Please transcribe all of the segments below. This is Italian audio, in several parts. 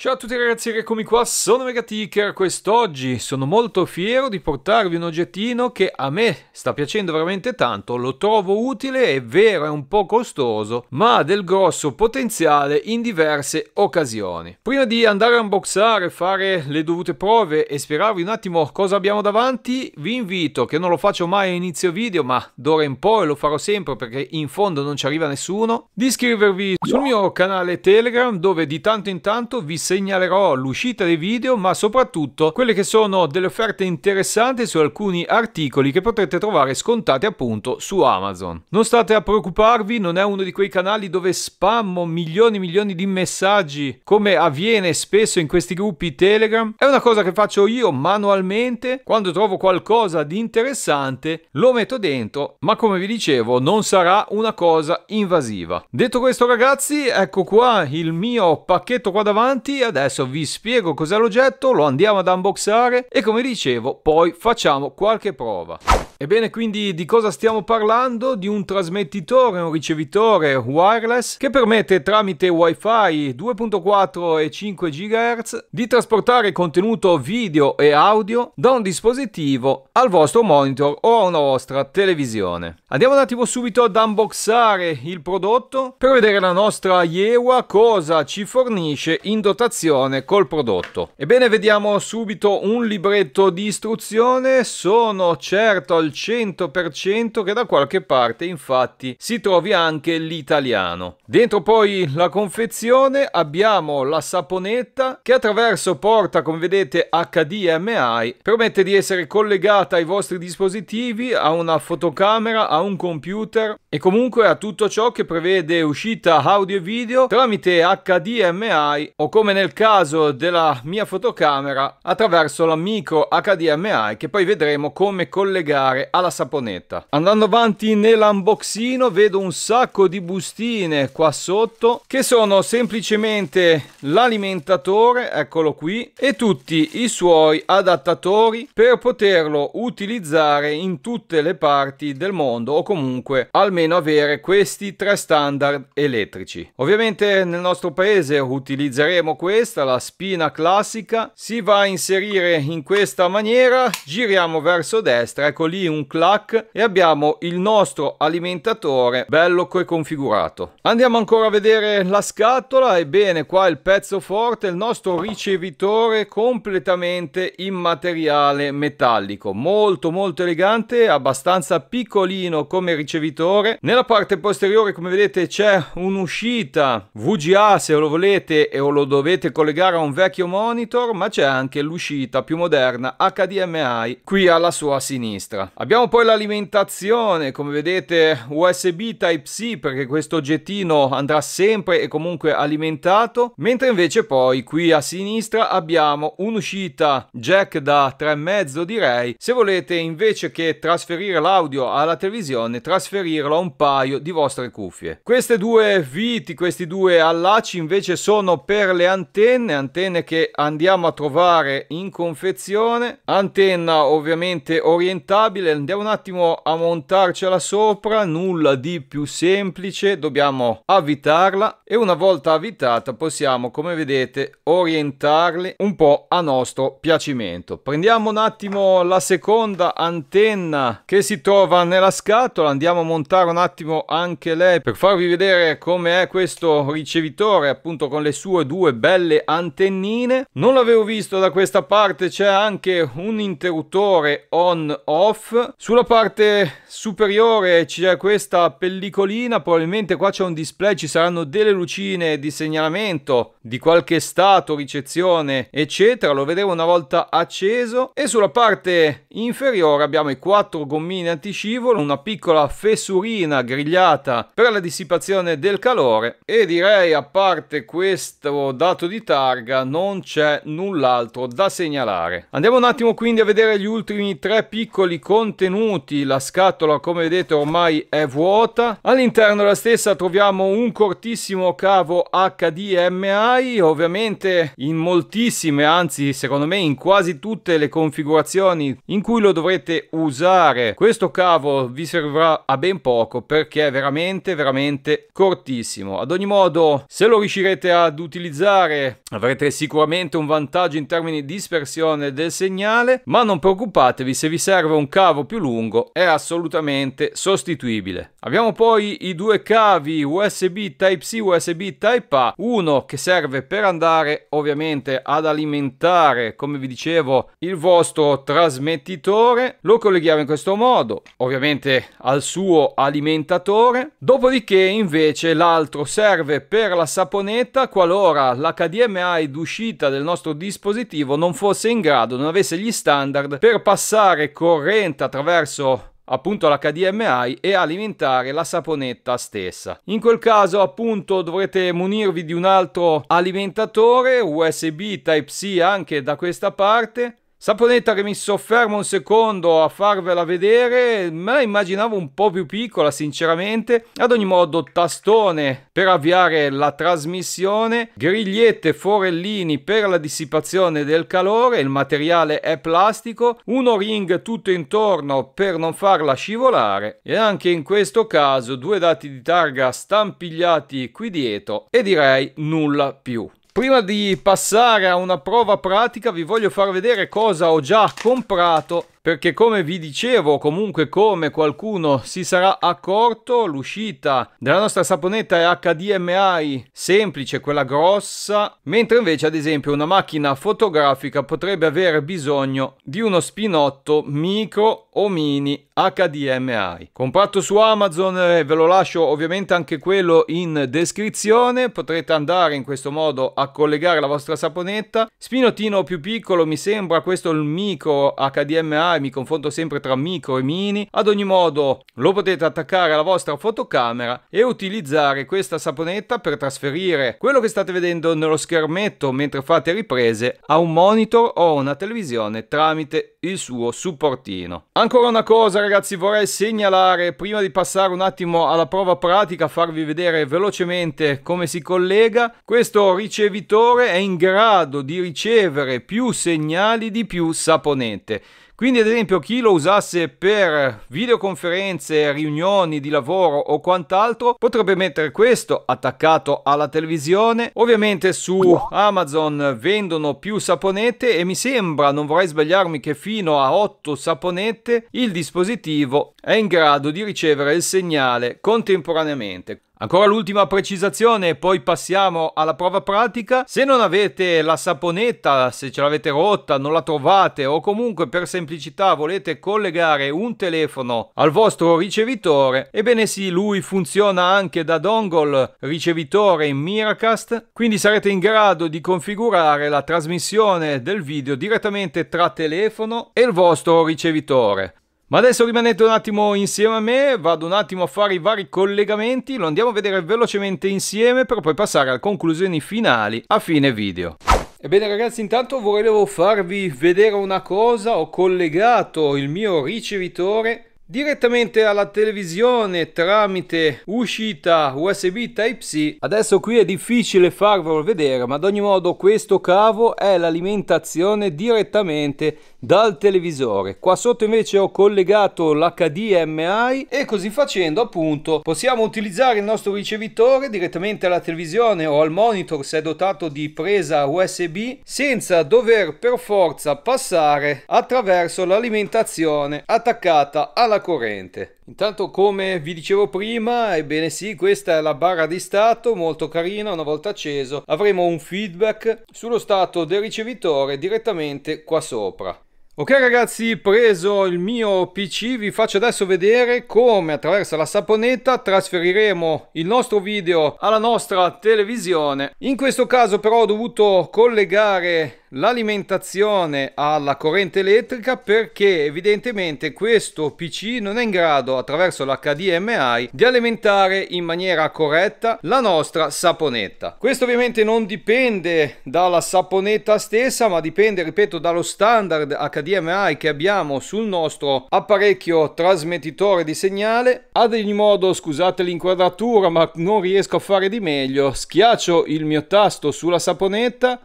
Ciao a tutti ragazzi, eccomi qua, sono Megaticker, quest'oggi sono molto fiero di portarvi un oggettino che a me sta piacendo veramente tanto, lo trovo utile, è vero, è un po' costoso, ma ha del grosso potenziale in diverse occasioni. Prima di andare a unboxare, fare le dovute prove e spiegarvi un attimo cosa abbiamo davanti, vi invito, che non lo faccio mai a inizio video, ma d'ora in poi lo farò sempre perché in fondo non ci arriva nessuno, di iscrivervi sul mio canale Telegram dove di tanto in tanto vi segnalerò l'uscita dei video, ma soprattutto quelle che sono delle offerte interessanti su alcuni articoli che potrete trovare scontati appunto su Amazon. Non state a preoccuparvi, non è uno di quei canali dove spammo milioni e milioni di messaggi come avviene spesso in questi gruppi Telegram. È una cosa che faccio io manualmente, quando trovo qualcosa di interessante lo metto dentro, ma come vi dicevo non sarà una cosa invasiva. Detto questo ragazzi, ecco qua il mio pacchetto qua davanti adesso vi spiego cos'è l'oggetto, lo andiamo ad unboxare e come dicevo poi facciamo qualche prova. Ebbene, quindi di cosa stiamo parlando? Di un trasmettitore, un ricevitore wireless che permette tramite WiFi 2.4 e 5 GHz di trasportare contenuto video e audio da un dispositivo al vostro monitor o a una vostra televisione. Andiamo un attimo subito ad unboxare il prodotto per vedere la nostra Iewa cosa ci fornisce in dotazione relazione col prodotto. Ebbene, vediamo subito un libretto di istruzione. Sono certo al 100% che da qualche parte, infatti, si trovi anche l'italiano. Dentro poi la confezione abbiamo la saponetta che attraverso porta, come vedete, HDMI, permette di essere collegata ai vostri dispositivi, a una fotocamera, a un computer e comunque a tutto ciò che prevede uscita audio e video tramite HDMI o come nel nel caso della mia fotocamera attraverso la micro HDMI che poi vedremo come collegare alla saponetta. Andando avanti nell'unboxino vedo un sacco di bustine qua sotto che sono semplicemente l'alimentatore, eccolo qui, e tutti i suoi adattatori per poterlo utilizzare in tutte le parti del mondo o comunque almeno avere questi tre standard elettrici. Ovviamente nel nostro paese utilizzeremo questo questa, la spina classica, si va a inserire in questa maniera, giriamo verso destra, ecco lì un clac e abbiamo il nostro alimentatore bello configurato. Andiamo ancora a vedere la scatola, ebbene qua il pezzo forte, il nostro ricevitore completamente in materiale metallico, molto molto elegante, abbastanza piccolino come ricevitore. Nella parte posteriore come vedete c'è un'uscita VGA se lo volete e lo dovete potete collegare a un vecchio monitor, ma c'è anche l'uscita più moderna HDMI qui alla sua sinistra. Abbiamo poi l'alimentazione, come vedete USB Type-C perché questo oggettino andrà sempre e comunque alimentato, mentre invece poi qui a sinistra abbiamo un'uscita jack da 3,5 direi. Se volete invece che trasferire l'audio alla televisione, trasferirlo a un paio di vostre cuffie. Queste due viti, questi due allacci invece sono per le antenne antenne, antenne che andiamo a trovare in confezione, antenna ovviamente orientabile, andiamo un attimo a montarcela sopra, nulla di più semplice, dobbiamo avvitarla e una volta avvitata possiamo come vedete orientarli un po' a nostro piacimento. Prendiamo un attimo la seconda antenna che si trova nella scatola, andiamo a montare un attimo anche lei per farvi vedere com'è questo ricevitore appunto con le sue due belle belle antennine. Non l'avevo visto da questa parte, c'è anche un interruttore on-off. Sulla parte superiore c'è questa pellicolina, probabilmente qua c'è un display, ci saranno delle lucine di segnalamento di qualche stato, ricezione, eccetera. Lo vedevo una volta acceso. E sulla parte inferiore abbiamo i quattro gommini antiscivolo, una piccola fessurina grigliata per la dissipazione del calore e direi a parte questo dato lato di targa non c'è null'altro da segnalare. Andiamo un attimo quindi a vedere gli ultimi tre piccoli contenuti. La scatola come vedete ormai è vuota. All'interno della stessa troviamo un cortissimo cavo HDMI, ovviamente in moltissime, anzi secondo me in quasi tutte le configurazioni in cui lo dovrete usare. Questo cavo vi servirà a ben poco perché è veramente veramente cortissimo. Ad ogni modo se lo riuscirete ad utilizzare particolare avrete sicuramente un vantaggio in termini di dispersione del segnale, ma non preoccupatevi se vi serve un cavo più lungo, è assolutamente sostituibile. Abbiamo poi i due cavi USB Type-C, USB Type-A, uno che serve per andare ovviamente ad alimentare, come vi dicevo, il vostro trasmettitore, lo colleghiamo in questo modo, ovviamente al suo alimentatore, dopodiché invece l'altro serve per la saponetta qualora la HDMI d'uscita del nostro dispositivo non fosse in grado, non avesse gli standard per passare corrente attraverso appunto l'HDMI e alimentare la saponetta stessa. In quel caso appunto dovrete munirvi di un altro alimentatore USB Type-C anche da questa parte Saponetta che mi soffermo un secondo a farvela vedere, me la immaginavo un po' più piccola sinceramente, ad ogni modo tastone per avviare la trasmissione, grigliette forellini per la dissipazione del calore, il materiale è plastico, un o-ring tutto intorno per non farla scivolare e anche in questo caso due dati di targa stampigliati qui dietro e direi nulla più. Prima di passare a una prova pratica vi voglio far vedere cosa ho già comprato perché come vi dicevo, comunque come qualcuno si sarà accorto, l'uscita della nostra saponetta è HDMI semplice, quella grossa, mentre invece ad esempio una macchina fotografica potrebbe avere bisogno di uno spinotto micro Omini HDMI. Comprato su Amazon, eh, ve lo lascio ovviamente anche quello in descrizione, potrete andare in questo modo a collegare la vostra saponetta. Spinotino più piccolo mi sembra, questo il micro HDMI, mi confondo sempre tra micro e mini. Ad ogni modo lo potete attaccare alla vostra fotocamera e utilizzare questa saponetta per trasferire quello che state vedendo nello schermetto mentre fate riprese a un monitor o una televisione tramite il suo supportino. Anche Ancora una cosa ragazzi vorrei segnalare prima di passare un attimo alla prova pratica farvi vedere velocemente come si collega questo ricevitore è in grado di ricevere più segnali di più saponette quindi ad esempio chi lo usasse per videoconferenze, riunioni di lavoro o quant'altro potrebbe mettere questo attaccato alla televisione. Ovviamente su Amazon vendono più saponette e mi sembra, non vorrei sbagliarmi, che fino a 8 saponette il dispositivo è in grado di ricevere il segnale contemporaneamente. Ancora l'ultima precisazione, poi passiamo alla prova pratica. Se non avete la saponetta, se ce l'avete rotta, non la trovate o comunque per semplicità volete collegare un telefono al vostro ricevitore, ebbene sì, lui funziona anche da dongle ricevitore in Miracast, quindi sarete in grado di configurare la trasmissione del video direttamente tra telefono e il vostro ricevitore. Ma adesso rimanete un attimo insieme a me, vado un attimo a fare i vari collegamenti, lo andiamo a vedere velocemente insieme per poi passare alle conclusioni finali a fine video. Ebbene ragazzi intanto volevo farvi vedere una cosa, ho collegato il mio ricevitore direttamente alla televisione tramite uscita USB Type-C. Adesso qui è difficile farvelo vedere, ma ad ogni modo questo cavo è l'alimentazione direttamente dal televisore. Qua sotto invece ho collegato l'HDMI e così facendo appunto possiamo utilizzare il nostro ricevitore direttamente alla televisione o al monitor se è dotato di presa USB senza dover per forza passare attraverso l'alimentazione attaccata alla alla corrente. Intanto come vi dicevo prima, ebbene sì, questa è la barra di stato, molto carina, una volta acceso avremo un feedback sullo stato del ricevitore direttamente qua sopra. Ok ragazzi, preso il mio PC vi faccio adesso vedere come attraverso la saponetta trasferiremo il nostro video alla nostra televisione. In questo caso però ho dovuto collegare l'alimentazione alla corrente elettrica perché evidentemente questo PC non è in grado attraverso l'HDMI di alimentare in maniera corretta la nostra saponetta. Questo ovviamente non dipende dalla saponetta stessa ma dipende ripeto dallo standard HDMI che abbiamo sul nostro apparecchio trasmettitore di segnale. Ad ogni modo scusate l'inquadratura ma non riesco a fare di meglio. Schiaccio il mio tasto sulla saponetta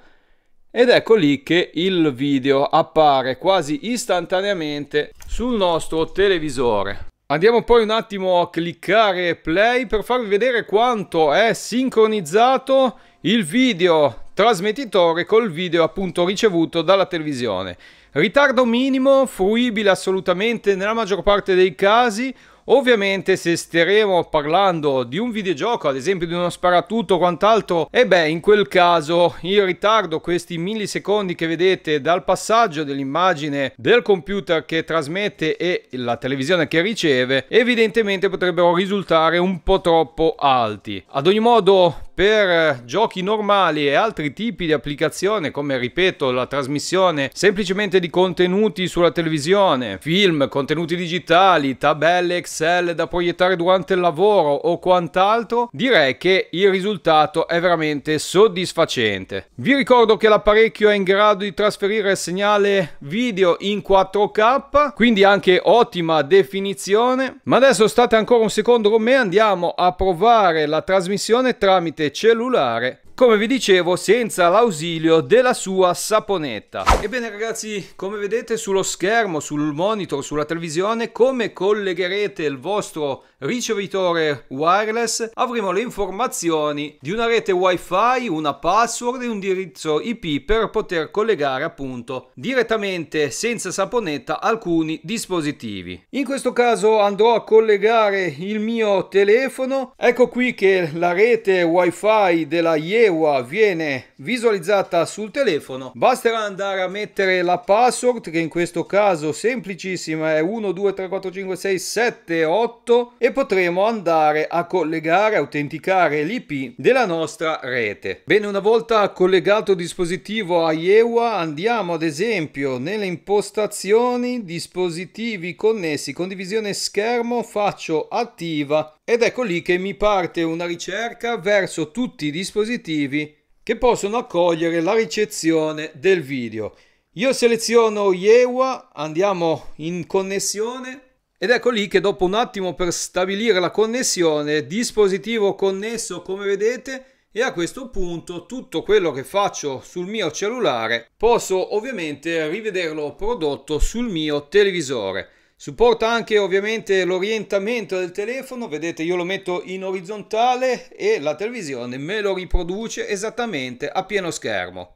ed ecco lì che il video appare quasi istantaneamente sul nostro televisore. Andiamo poi un attimo a cliccare play per farvi vedere quanto è sincronizzato il video trasmettitore col video appunto ricevuto dalla televisione. Ritardo minimo, fruibile assolutamente nella maggior parte dei casi, Ovviamente se staremo parlando di un videogioco, ad esempio di uno sparatutto o quant'altro, e beh in quel caso il ritardo, questi millisecondi che vedete dal passaggio dell'immagine del computer che trasmette e la televisione che riceve, evidentemente potrebbero risultare un po' troppo alti. Ad ogni modo per eh, giochi normali e altri tipi di applicazione come ripeto la trasmissione semplicemente di contenuti sulla televisione, film, contenuti digitali, tabelle Excel da proiettare durante il lavoro o quant'altro, direi che il risultato è veramente soddisfacente. Vi ricordo che l'apparecchio è in grado di trasferire il segnale video in 4K, quindi anche ottima definizione. Ma adesso state ancora un secondo con me, andiamo a provare la trasmissione tramite cellulare come vi dicevo senza l'ausilio della sua saponetta ebbene ragazzi come vedete sullo schermo sul monitor sulla televisione come collegherete il vostro ricevitore wireless avremo le informazioni di una rete wifi una password e un indirizzo ip per poter collegare appunto direttamente senza saponetta alcuni dispositivi in questo caso andrò a collegare il mio telefono ecco qui che la rete wifi della IE Ewa viene visualizzata sul telefono basterà andare a mettere la password che in questo caso semplicissima è 1 2 3 4 5 6 7 8 e potremo andare a collegare autenticare l'ip della nostra rete bene una volta collegato il dispositivo a Ewa andiamo ad esempio nelle impostazioni dispositivi connessi condivisione schermo faccio attiva ed ecco lì che mi parte una ricerca verso tutti i dispositivi che possono accogliere la ricezione del video. Io seleziono Yewa, andiamo in connessione ed ecco lì che dopo un attimo per stabilire la connessione, dispositivo connesso come vedete e a questo punto tutto quello che faccio sul mio cellulare posso ovviamente rivederlo prodotto sul mio televisore. Supporta anche ovviamente l'orientamento del telefono, vedete io lo metto in orizzontale e la televisione me lo riproduce esattamente a pieno schermo.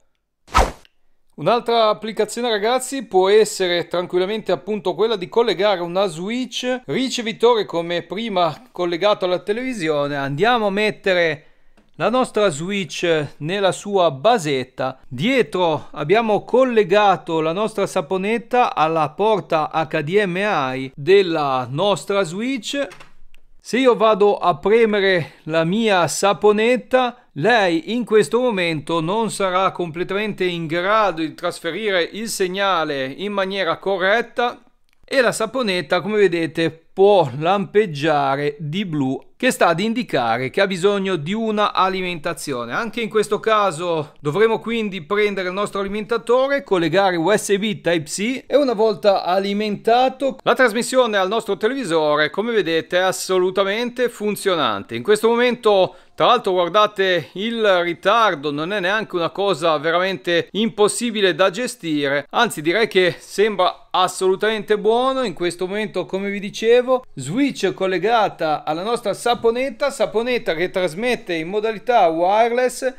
Un'altra applicazione ragazzi può essere tranquillamente appunto quella di collegare una switch ricevitore come prima collegato alla televisione. Andiamo a mettere la nostra switch eh, nella sua basetta dietro abbiamo collegato la nostra saponetta alla porta HDMI della nostra switch se io vado a premere la mia saponetta lei in questo momento non sarà completamente in grado di trasferire il segnale in maniera corretta e la saponetta come vedete può lampeggiare di blu che sta ad indicare che ha bisogno di una alimentazione. Anche in questo caso dovremo quindi prendere il nostro alimentatore, collegare USB Type-C e una volta alimentato la trasmissione al nostro televisore come vedete è assolutamente funzionante. In questo momento tra l'altro guardate il ritardo non è neanche una cosa veramente impossibile da gestire, anzi direi che sembra assolutamente buono in questo momento come vi dicevo dicevo, switch collegata alla nostra saponetta, saponetta che trasmette in modalità wireless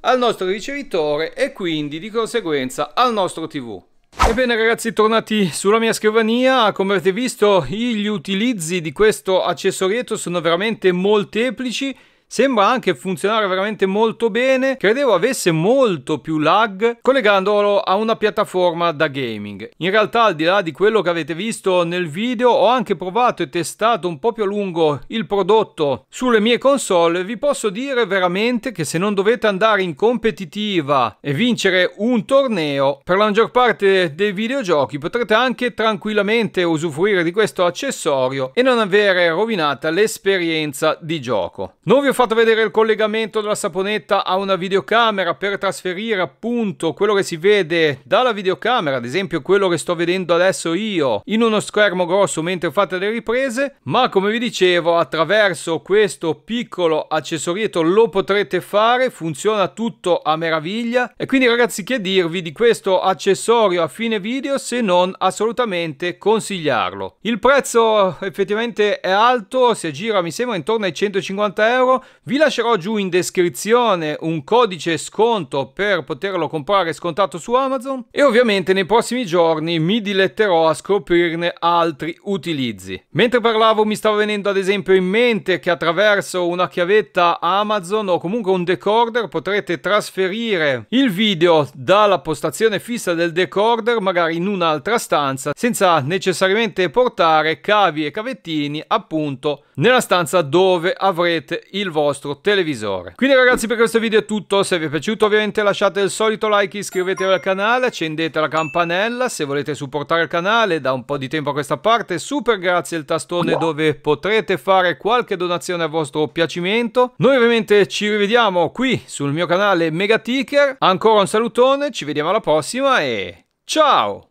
al nostro ricevitore e quindi di conseguenza al nostro TV. Ebbene ragazzi, tornati sulla mia scrivania, come avete visto gli utilizzi di questo accessorietto sono veramente molteplici Sembra anche funzionare veramente molto bene, credevo avesse molto più lag collegandolo a una piattaforma da gaming. In realtà al di là di quello che avete visto nel video ho anche provato e testato un po' più a lungo il prodotto sulle mie console vi posso dire veramente che se non dovete andare in competitiva e vincere un torneo, per la maggior parte dei videogiochi potrete anche tranquillamente usufruire di questo accessorio e non avere rovinata l'esperienza di gioco. Non vi ho ho fatto vedere il collegamento della saponetta a una videocamera per trasferire appunto quello che si vede dalla videocamera, ad esempio quello che sto vedendo adesso io, in uno schermo grosso mentre fate le riprese, ma come vi dicevo attraverso questo piccolo accessorietto lo potrete fare, funziona tutto a meraviglia e quindi ragazzi che dirvi di questo accessorio a fine video se non assolutamente consigliarlo. Il prezzo effettivamente è alto, si aggira mi sembra intorno ai 150 euro vi lascerò giù in descrizione un codice sconto per poterlo comprare scontato su Amazon e ovviamente nei prossimi giorni mi diletterò a scoprirne altri utilizzi. Mentre parlavo mi stava venendo ad esempio in mente che attraverso una chiavetta Amazon o comunque un decorder potrete trasferire il video dalla postazione fissa del decorder magari in un'altra stanza senza necessariamente portare cavi e cavettini appunto nella stanza dove avrete il vostro televisore. Quindi ragazzi per questo video è tutto, se vi è piaciuto ovviamente lasciate il solito like, iscrivetevi al canale, accendete la campanella, se volete supportare il canale da un po' di tempo a questa parte, super grazie al tastone dove potrete fare qualche donazione a vostro piacimento. Noi ovviamente ci rivediamo qui sul mio canale Megaticker, ancora un salutone, ci vediamo alla prossima e ciao!